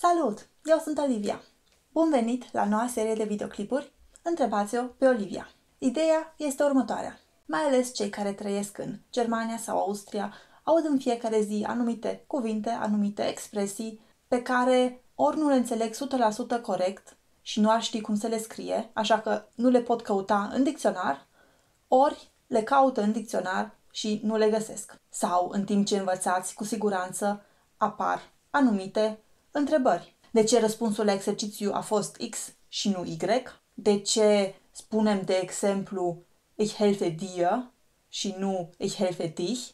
Salut! Eu sunt Olivia. Bun venit la noua serie de videoclipuri Întrebați-o pe Olivia. Ideea este următoarea. Mai ales cei care trăiesc în Germania sau Austria aud în fiecare zi anumite cuvinte, anumite expresii pe care ori nu le înțeleg 100% corect și nu ar ști cum să le scrie, așa că nu le pot căuta în dicționar, ori le caută în dicționar și nu le găsesc. Sau, în timp ce învățați, cu siguranță apar anumite Întrebări. De ce răspunsul la exercițiu a fost X și nu Y? De ce spunem, de exemplu, ich helfe dir și nu ich helfe dich?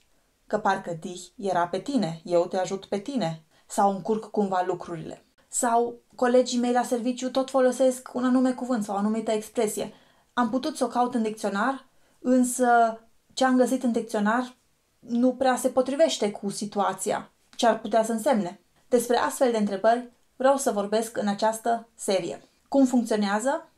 Că parcă dich era pe tine, eu te ajut pe tine. Sau încurc cumva lucrurile. Sau colegii mei la serviciu tot folosesc un anume cuvânt sau o anumită expresie. Am putut să o caut în dicționar, însă ce am găsit în dicționar nu prea se potrivește cu situația, ce ar putea să însemne. Despre astfel de întrebări vreau să vorbesc în această serie. Cum funcționează?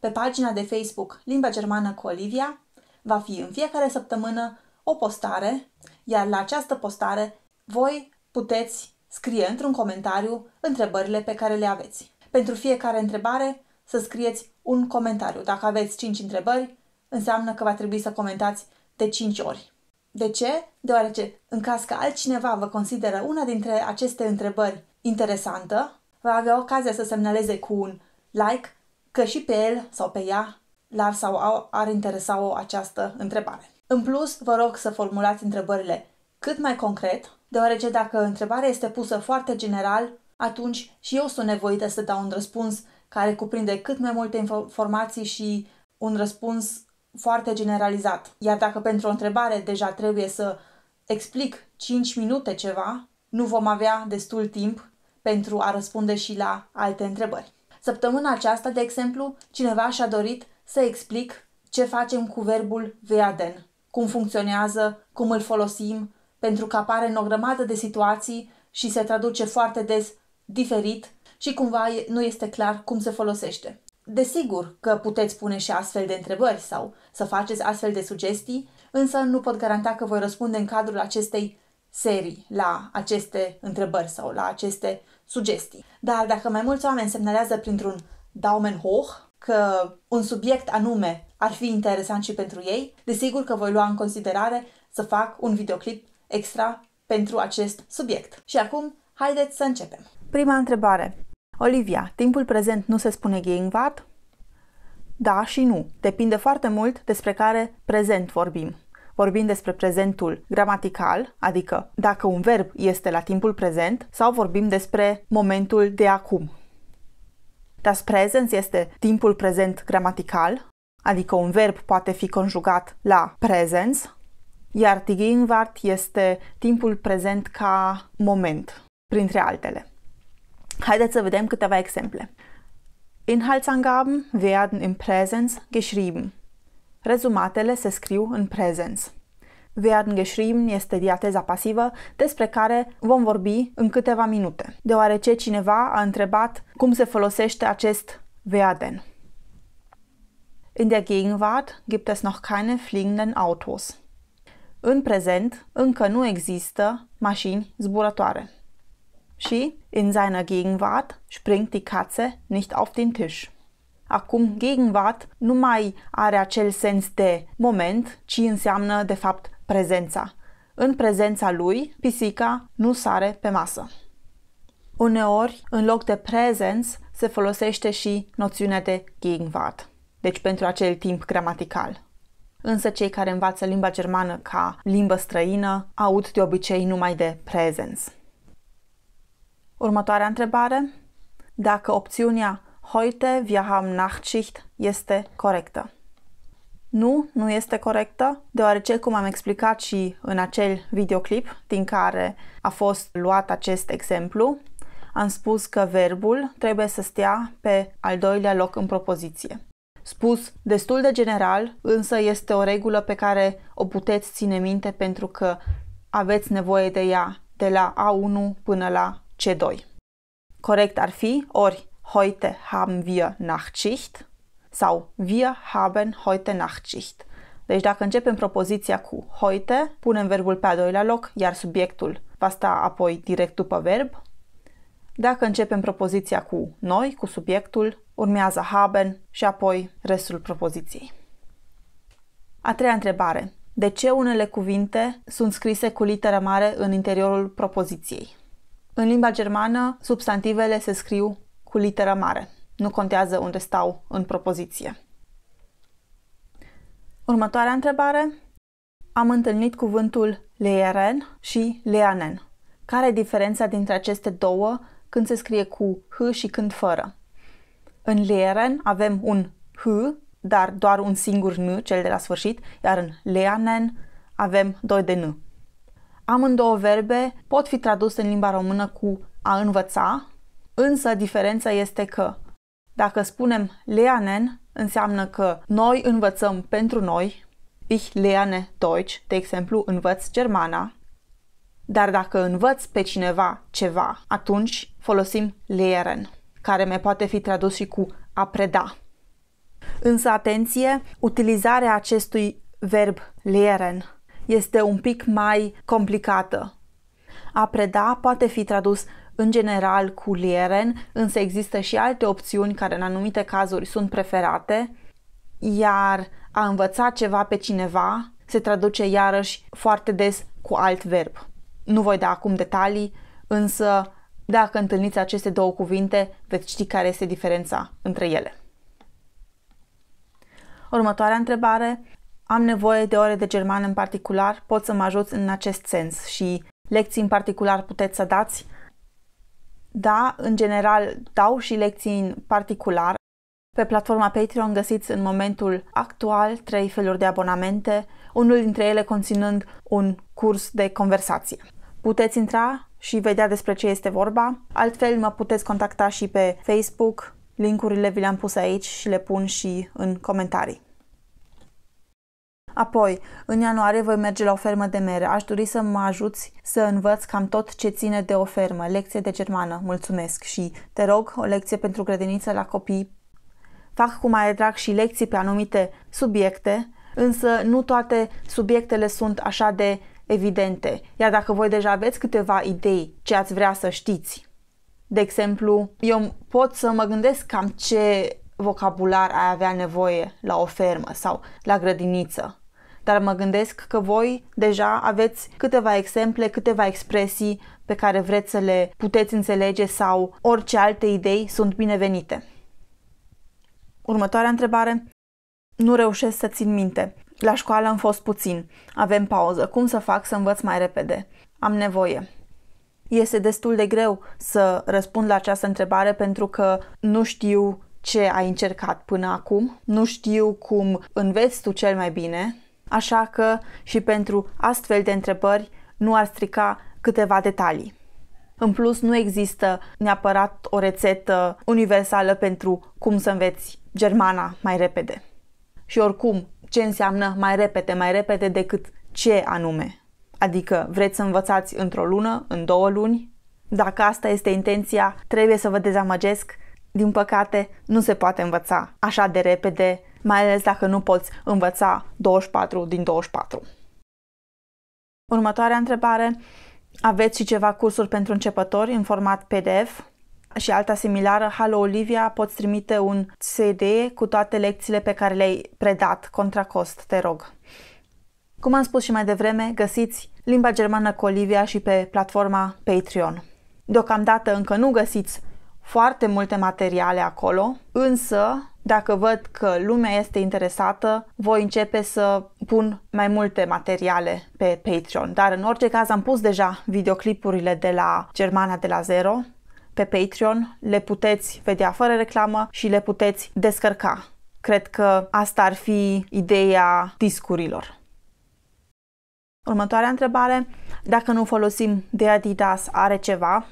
Pe pagina de Facebook Limba Germană cu Olivia va fi în fiecare săptămână o postare, iar la această postare voi puteți scrie într-un comentariu întrebările pe care le aveți. Pentru fiecare întrebare să scrieți un comentariu. Dacă aveți 5 întrebări, înseamnă că va trebui să comentați de 5 ori. De ce? Deoarece, în caz că altcineva vă consideră una dintre aceste întrebări interesantă, va avea ocazia să semnaleze cu un like că și pe el sau pe ea l-ar sau au, ar interesa-o această întrebare. În plus, vă rog să formulați întrebările cât mai concret, deoarece dacă întrebarea este pusă foarte general, atunci și eu sunt nevoită să dau un răspuns care cuprinde cât mai multe informații și un răspuns foarte generalizat. Iar dacă pentru o întrebare deja trebuie să explic 5 minute ceva, nu vom avea destul timp pentru a răspunde și la alte întrebări. Săptămâna aceasta, de exemplu, cineva și-a dorit să explic ce facem cu verbul "veaden", cum funcționează, cum îl folosim, pentru că apare în o grămadă de situații și se traduce foarte des diferit și cumva nu este clar cum se folosește. Desigur că puteți pune și astfel de întrebări sau să faceți astfel de sugestii, însă nu pot garanta că voi răspunde în cadrul acestei serii la aceste întrebări sau la aceste sugestii. Dar dacă mai mulți oameni semnalează printr-un hoch că un subiect anume ar fi interesant și pentru ei, desigur că voi lua în considerare să fac un videoclip extra pentru acest subiect. Și acum, haideți să începem. Prima întrebare. Olivia, timpul prezent nu se spune Gegenwart? Da și nu. Depinde foarte mult despre care prezent vorbim. Vorbim despre prezentul gramatical, adică dacă un verb este la timpul prezent, sau vorbim despre momentul de acum. Das Präsens este timpul prezent gramatical, adică un verb poate fi conjugat la presens, iar die Gegenwart este timpul prezent ca moment, printre altele. Haideți să vedem câteva exemple. Inhaltsangaben werden im Präsens geschrieben. Rezumatele se scriu în prezens. Werden geschrieben este diateza pasivă despre care vom vorbi în câteva minute, deoarece cineva a întrebat cum se folosește acest werden. In der Gegenwart gibt es noch keine fliegenden Autos. În prezent, încă nu există mașini zburătoare și, in seiner Gegenwart, springt die Katze nicht auf den Tisch. Acum, Gegenwart nu mai are acel sens de moment, ci înseamnă, de fapt, prezența. În prezența lui, pisica nu sare pe masă. Uneori, în loc de prezenț, se folosește și noțiunea de Gegenwart, deci pentru acel timp gramatical. Însă cei care învață limba germană ca limbă străină aud de obicei numai de prezenț. Următoarea întrebare. Dacă opțiunea Heute wir haben Nachtschicht este corectă. Nu, nu este corectă, deoarece, cum am explicat și în acel videoclip din care a fost luat acest exemplu, am spus că verbul trebuie să stea pe al doilea loc în propoziție. Spus destul de general, însă este o regulă pe care o puteți ține minte pentru că aveți nevoie de ea de la A1 până la C2. Corect ar fi ori heute haben wir Nachtschicht sau wir haben heute Nachtschicht. Deci dacă începem propoziția cu heute, punem verbul pe a doilea loc, iar subiectul va sta apoi direct după verb. Dacă începem propoziția cu noi, cu subiectul, urmează haben și apoi restul propoziției. A treia întrebare. De ce unele cuvinte sunt scrise cu literă mare în interiorul propoziției? În limba germană, substantivele se scriu cu literă mare. Nu contează unde stau în propoziție. Următoarea întrebare. Am întâlnit cuvântul leeren și leanen. Care e diferența dintre aceste două când se scrie cu h și când fără? În leeren avem un h, dar doar un singur n, cel de la sfârșit, iar în leanen avem doi de n. Amândouă verbe pot fi traduse în limba română cu a învăța, însă diferența este că dacă spunem lernen, înseamnă că noi învățăm pentru noi, ich lerne Deutsch, de exemplu, învăț germana, dar dacă învăț pe cineva ceva, atunci folosim lehren, care mai poate fi tradus și cu a preda. Însă, atenție, utilizarea acestui verb lehren este un pic mai complicată. A preda poate fi tradus în general cu lieren, însă există și alte opțiuni care în anumite cazuri sunt preferate, iar a învăța ceva pe cineva se traduce iarăși foarte des cu alt verb. Nu voi da acum detalii, însă dacă întâlniți aceste două cuvinte, veți ști care este diferența între ele. Următoarea întrebare am nevoie de ore de germană în particular, pot să mă ajut în acest sens și lecții în particular puteți să dați? Da, în general dau și lecții în particular. Pe platforma Patreon găsiți în momentul actual trei feluri de abonamente, unul dintre ele conținând un curs de conversație. Puteți intra și vedea despre ce este vorba. Altfel mă puteți contacta și pe Facebook. Linkurile vi le-am pus aici și le pun și în comentarii. Apoi, în ianuarie voi merge la o fermă de mere. Aș dori să mă ajuți să învăț cam tot ce ține de o fermă. Lecție de germană, mulțumesc. Și te rog, o lecție pentru grădiniță la copii. Fac cu mai drag și lecții pe anumite subiecte, însă nu toate subiectele sunt așa de evidente. Iar dacă voi deja aveți câteva idei ce ați vrea să știți, de exemplu, eu pot să mă gândesc cam ce vocabular ai avea nevoie la o fermă sau la grădiniță dar mă gândesc că voi deja aveți câteva exemple, câteva expresii pe care vreți să le puteți înțelege sau orice alte idei sunt binevenite. Următoarea întrebare. Nu reușesc să țin minte. La școală am fost puțin. Avem pauză. Cum să fac să învăț mai repede? Am nevoie. Este destul de greu să răspund la această întrebare pentru că nu știu ce ai încercat până acum, nu știu cum înveți tu cel mai bine, Așa că și pentru astfel de întrebări nu ar strica câteva detalii. În plus, nu există neapărat o rețetă universală pentru cum să înveți germana mai repede. Și oricum, ce înseamnă mai repede, mai repede decât ce anume? Adică vreți să învățați într-o lună, în două luni? Dacă asta este intenția, trebuie să vă dezamăgesc din păcate, nu se poate învăța așa de repede, mai ales dacă nu poți învăța 24 din 24. Următoarea întrebare. Aveți și ceva cursuri pentru începători în format PDF? Și alta similară, Halo Olivia, poți trimite un CD cu toate lecțiile pe care le-ai predat, contra cost, te rog. Cum am spus și mai devreme, găsiți limba germană cu Olivia și pe platforma Patreon. Deocamdată încă nu găsiți foarte multe materiale acolo, însă dacă văd că lumea este interesată, voi începe să pun mai multe materiale pe Patreon. Dar în orice caz am pus deja videoclipurile de la Germana de la Zero pe Patreon, le puteți vedea fără reclamă și le puteți descărca. Cred că asta ar fi ideea discurilor. Următoarea întrebare, dacă nu folosim de Adidas, are ceva?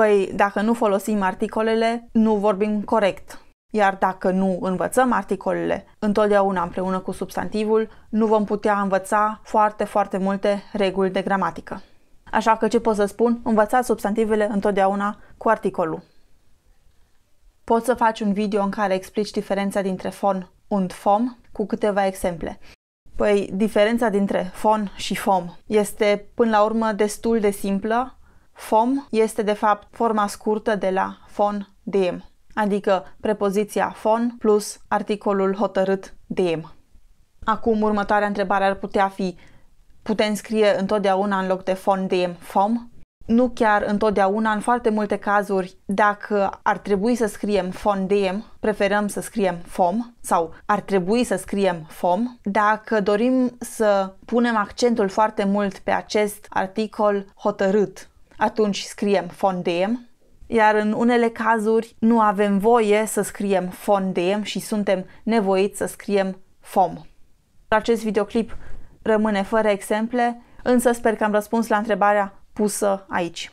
Păi, dacă nu folosim articolele, nu vorbim corect. Iar dacă nu învățăm articolele întotdeauna împreună cu substantivul, nu vom putea învăța foarte, foarte multe reguli de gramatică. Așa că ce pot să spun? Învățați substantivele întotdeauna cu articolul. Poți să faci un video în care explici diferența dintre fon und fom cu câteva exemple. Păi, diferența dintre fon și fom este până la urmă destul de simplă FOM este de fapt forma scurtă de la FON dem, adică prepoziția FON plus articolul hotărât dem. Acum următoarea întrebare ar putea fi putem scrie întotdeauna în loc de FON dem FOM? Nu chiar întotdeauna, în foarte multe cazuri, dacă ar trebui să scriem FON dem, preferăm să scriem FOM sau ar trebui să scriem FOM. Dacă dorim să punem accentul foarte mult pe acest articol hotărât atunci scriem fondem, iar în unele cazuri nu avem voie să scriem fondem și suntem nevoiți să scriem fom. Acest videoclip rămâne fără exemple, însă sper că am răspuns la întrebarea pusă aici.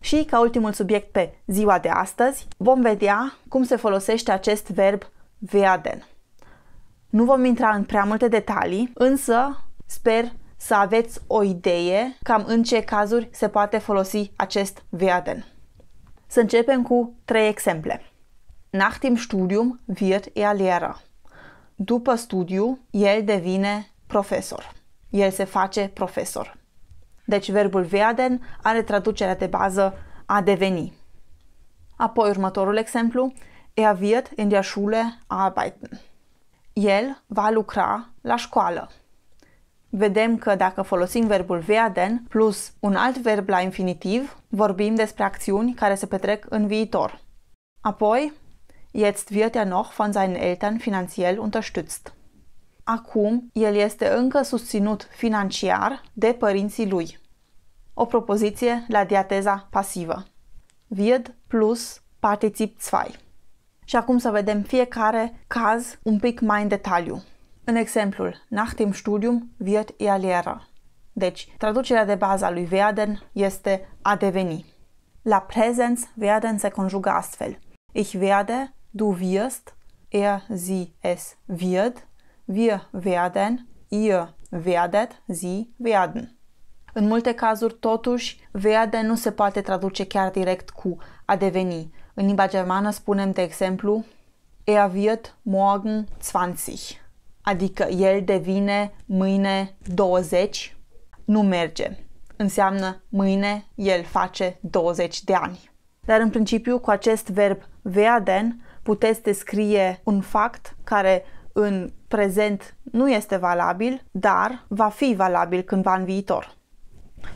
Și ca ultimul subiect pe ziua de astăzi, vom vedea cum se folosește acest verb werden. Nu vom intra în prea multe detalii, însă sper să aveți o idee cam în ce cazuri se poate folosi acest werden. Să începem cu trei exemple. Nach dem Studium wird er Lehrer. După studiu, el devine profesor. El se face profesor. Deci verbul werden are traducerea de bază a deveni. Apoi următorul exemplu, er wird in der Schule arbeiten. El va lucra la școală vedem că dacă folosim verbul werden plus un alt verb la infinitiv, vorbim despre acțiuni care se petrec în viitor. Apoi, jetzt wird er noch von seinen Eltern finanziell unterstützt. Acum, el este încă susținut financiar de părinții lui. O propoziție la diateza pasivă. Wird plus particip 2. Și acum să vedem fiecare caz un pic mai în detaliu. Ein Exempel. nach dem studium wird er Lehrer. Deci, traducerea de bază a lui werden este a deveni. La Präsens werden se conjugă astfel. Ich werde, du wirst, er, sie, es wird, wir werden, ihr werdet, sie werden. În multe cazuri, totuși, werden nu se poate traduce chiar direct cu a deveni. În limba germană spunem, de exemplu, er wird morgen 20. adică el devine mâine 20, nu merge. Înseamnă mâine el face 20 de ani. Dar în principiu cu acest verb werden puteți descrie un fapt care în prezent nu este valabil, dar va fi valabil cândva în viitor.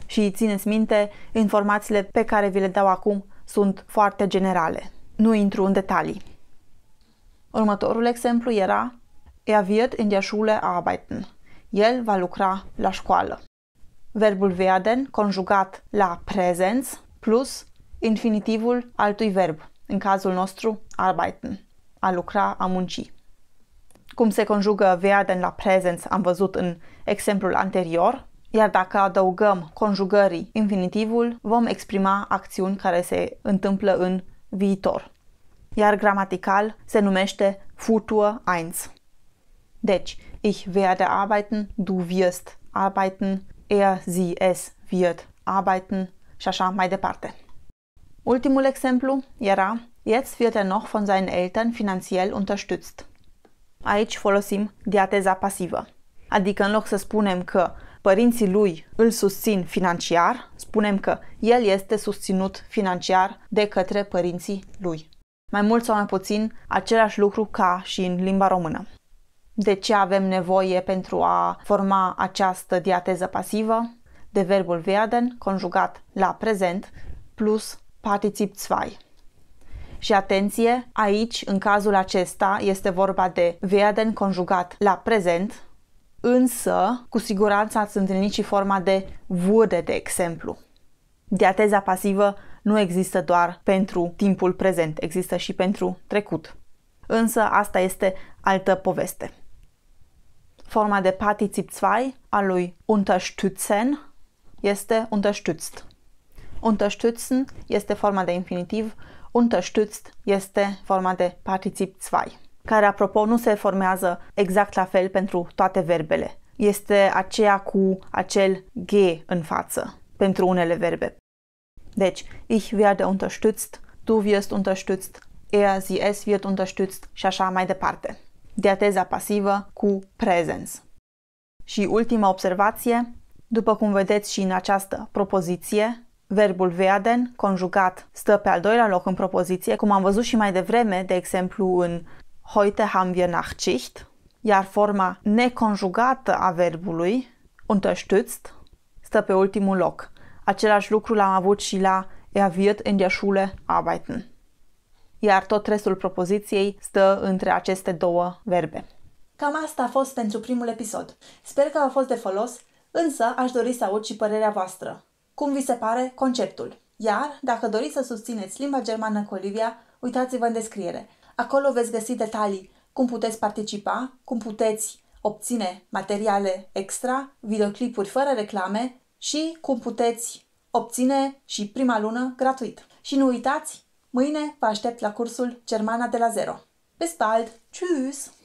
Și țineți minte, informațiile pe care vi le dau acum sunt foarte generale. Nu intru în detalii. Următorul exemplu era Er wird in der Schule arbeiten. El va lucra la școală. Verbul werden conjugat la prezenț plus infinitivul altui verb, în cazul nostru arbeiten, a lucra, a munci. Cum se conjugă werden la prezenț am văzut în exemplul anterior, iar dacă adăugăm conjugării infinitivul, vom exprima acțiuni care se întâmplă în viitor. Iar gramatical se numește futur 1. Deci, ich werde arbeiten, du wirst arbeiten, er, sie, es wird arbeiten și meine Parte. departe. Ultimul exemplu era, jetzt wird er noch von seinen Eltern finanziell unterstützt. Aici folosim diateza pasivă. Adică în loc să spunem că părinții lui îl susțin financiar, spunem că el este susținut financiar de către părinții lui. Mai mult sau mai puțin, același lucru ca și în limba română. de ce avem nevoie pentru a forma această diateză pasivă de verbul werden conjugat la prezent plus particip 2. Și atenție, aici, în cazul acesta, este vorba de werden conjugat la prezent, însă, cu siguranță ați întâlnit și forma de wurde, de exemplu. Diateza pasivă nu există doar pentru timpul prezent, există și pentru trecut. Însă asta este altă poveste. Forma de particip 2 a lui unterstützen este unterstützt. Unterstützen este forma de infinitiv, unterstützt este forma de particip 2, care, apropo, nu se formează exact la fel pentru toate verbele. Este aceea cu acel G în față pentru unele verbe. Deci, ich werde unterstützt, du wirst unterstützt, er, sie, es wird unterstützt și așa mai departe. diateza pasivă cu prezens. Și ultima observație, după cum vedeți și în această propoziție, verbul werden, conjugat, stă pe al doilea loc în propoziție, cum am văzut și mai devreme, de exemplu în Heute haben wir Nachtschicht, iar forma neconjugată a verbului, unterstützt, stă pe ultimul loc. Același lucru l-am avut și la Er wird in der Schule arbeiten iar tot restul propoziției stă între aceste două verbe. Cam asta a fost pentru primul episod. Sper că a fost de folos, însă aș dori să aud și părerea voastră. Cum vi se pare conceptul? Iar, dacă doriți să susțineți limba germană cu Olivia, uitați-vă în descriere. Acolo veți găsi detalii cum puteți participa, cum puteți obține materiale extra, videoclipuri fără reclame și cum puteți obține și prima lună gratuit. Și nu uitați Mâine vă aștept la cursul Germana de la zero. Bis bald! Tschüss!